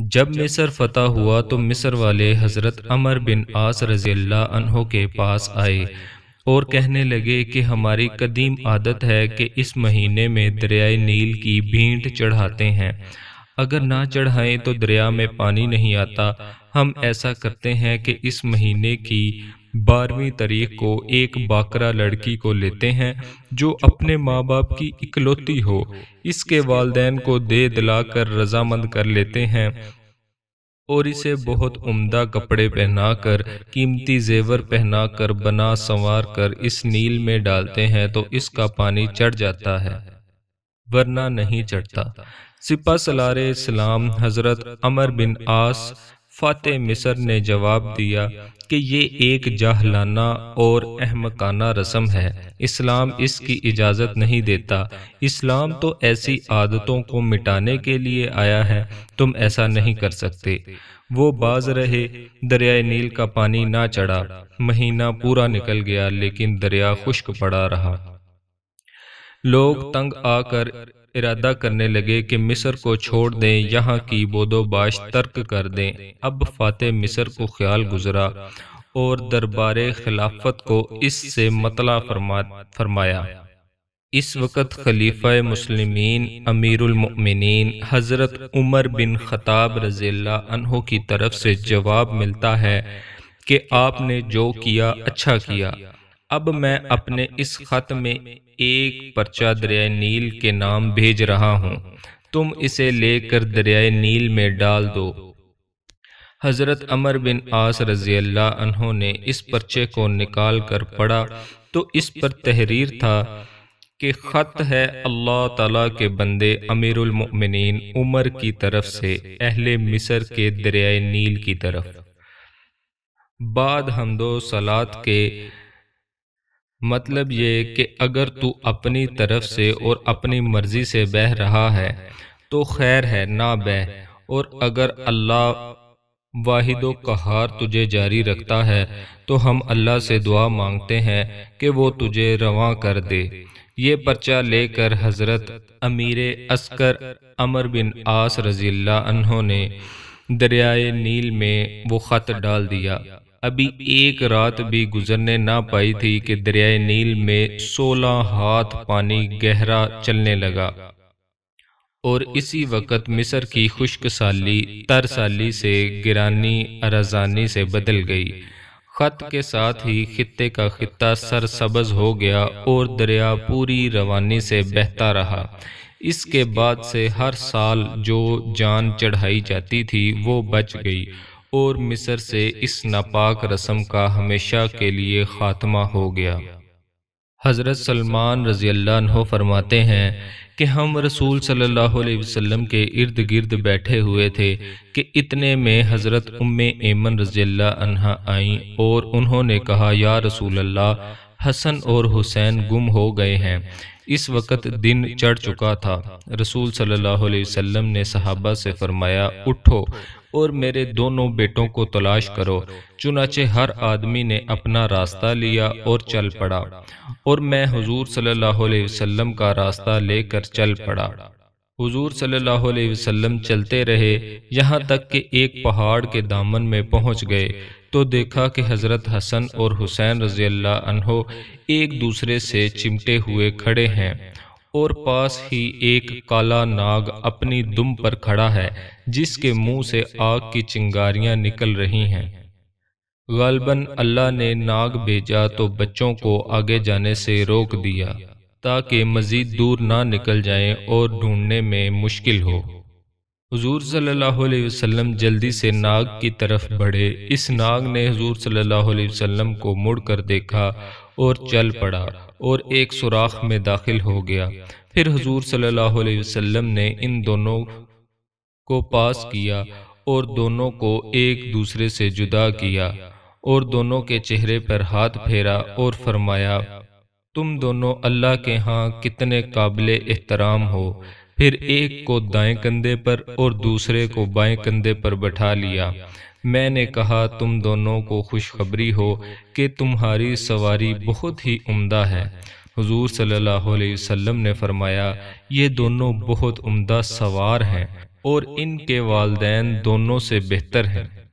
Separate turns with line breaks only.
जब मिसर फतह हुआ तो, तो मिसर वाले हज़रत अमर बिन आस रजील्ला के पास आए और कहने लगे कि हमारी कदीम आदत है कि इस महीने में दरियाए नील की भीट चढ़ाते हैं अगर ना चढ़ाएं तो, तो दरिया में पानी नहीं आता हम ऐसा करते हैं कि इस महीने की बारहवीं तारीख को एक बाकरा लड़की को लेते हैं जो अपने माँ बाप की इकलौती हो इसके वालदेन को दे दिला कर रजामंद कर लेते हैं और इसे बहुत उम्दा कपड़े पहनाकर कीमती जेवर पहनाकर बना संवार कर इस नील में डालते हैं तो इसका पानी चढ़ जाता है वरना नहीं चढ़ता सिपा सलार इस्लाम हज़रत अमर बिन आस फ़ातह मिसर ने जवाब दिया कि ये एक जाहलाना और अहमकाना रस्म है इस्लाम इसकी इजाज़त नहीं देता इस्लाम तो ऐसी आदतों को मिटाने के लिए आया है तुम ऐसा नहीं कर सकते वो बाज रहे दरिया नील का पानी ना चढ़ा महीना पूरा निकल गया लेकिन दरिया खुश्क पड़ा रहा लोग तंग आकर इरादा करने लगे कि मिस्र को छोड़ दें यहाँ की बोदोबाश तर्क कर दें अब फातह मिस्र को ख्याल गुजरा और दरबार खिलाफत को इससे मतला फरमा फरमाया इस वक़्त खलीफा मुसलमिन अमीरमिन हज़रत उमर बिन ख़ताब रजील्ला अनहों की तरफ से जवाब मिलता है कि आपने जो किया अच्छा किया अब मैं अपने इस खत में एक पर्चा दरिया नील के नाम भेज रहा हूँ तुम इसे लेकर दरिया नील में डाल दो हज़रत अमर बिन आस रजी अल्लाह ने इस पर्चे को निकाल कर पढ़ा तो, तो इस पर तहरीर था कि ख़त है अल्लाह ताला के बंदे अमीरमिन उमर की तरफ से अहले मिसर के दरिया नील की तरफ बाद हमदो सलात के मतलब ये कि अगर तू अपनी तरफ से और अपनी मर्जी से बह रहा है तो खैर है ना बह और अगर अल्लाह वाहिद कहार तुझे जारी रखता है तो हम अल्लाह से दुआ मांगते हैं कि वो तुझे रवा कर दे ये पर्चा लेकर हज़रत अमीर अस्कर अमर बिन आस रजील्ला ने दरियाए नील में वो ख़त डाल दिया अभी एक रात भी गुजरने ना पाई थी कि दरियाए नील में सोलह हाथ पानी गहरा चलने लगा और इसी वक्त मिस्र की खुश्क साली तरसाली से गिरानी अरजानी से बदल गई ख़त के साथ ही खत्ते का खत्ता सरसब्ज हो गया और दरिया पूरी रवानी से बहता रहा इसके बाद से हर साल जो जान चढ़ाई जाती थी वो बच गई और मिस्र से इस नापाक रस्म का हमेशा के लिए ख़ात्मा हो गया हज़रत सलमान रज़ी अल्लाह फरमाते हैं कि हम रसूल सल्लल्लाहु अलैहि वसल्लम के इर्द गिर्द बैठे हुए थे कि इतने में हज़रत उम्मे ऐमन रज़ी अल्लाह आईं और उन्होंने कहा या रसूल अल्लाह हसन और हुसैन गुम हो गए हैं इस वक्त दिन चढ़ चुका था रसूल सल्लल्लाहु अलैहि वसल्लम ने सहाबा से फरमाया उठो और मेरे दोनों बेटों को तलाश करो चुनाचे हर आदमी ने अपना रास्ता लिया और चल पड़ा और मैं हजूर सल्लाम का रास्ता लेकर चल पड़ा हुजूर सल्लल्लाहु अलैहि वसल्लम चलते रहे यहाँ तक कि एक पहाड़ के दामन में पहुँच गए तो देखा कि हज़रत हसन और हुसैन रजी अल्लाह एक दूसरे से चिमटे हुए खड़े हैं और पास ही एक काला नाग अपनी दुम पर खड़ा है जिसके मुंह से आग की चिंगारियां निकल रही हैं गालबन अल्लाह ने नाग भेजा तो बच्चों को आगे जाने से रोक दिया ताकि मज़ीद दूर ना निकल जाएं और ढूंढने में मुश्किल हो हजूर सल्लाम जल्दी से नाग की तरफ बढ़े इस नाग ने हजूर सल्लाम को मुड़ कर देखा और चल पड़ा और एक सुराख में दाखिल हो गया फिर हजूर सल्लाम ने इन दोनों को पास किया और दोनों को एक दूसरे से जुदा किया और दोनों के चेहरे पर हाथ फेरा और फरमाया तुम दोनों अल्लाह के यहाँ कितने काबिल एहतराम हो फिर एक को दाएं कंधे पर और दूसरे को बाएं कंधे पर बैठा लिया मैंने कहा तुम दोनों को खुशखबरी हो कि तुम्हारी सवारी बहुत ही उम्दा है हुजूर सल्लल्लाहु अलैहि वसल्लम ने फरमाया ये दोनों बहुत उम्दा सवार हैं और इनके वालदेन दोनों से बेहतर हैं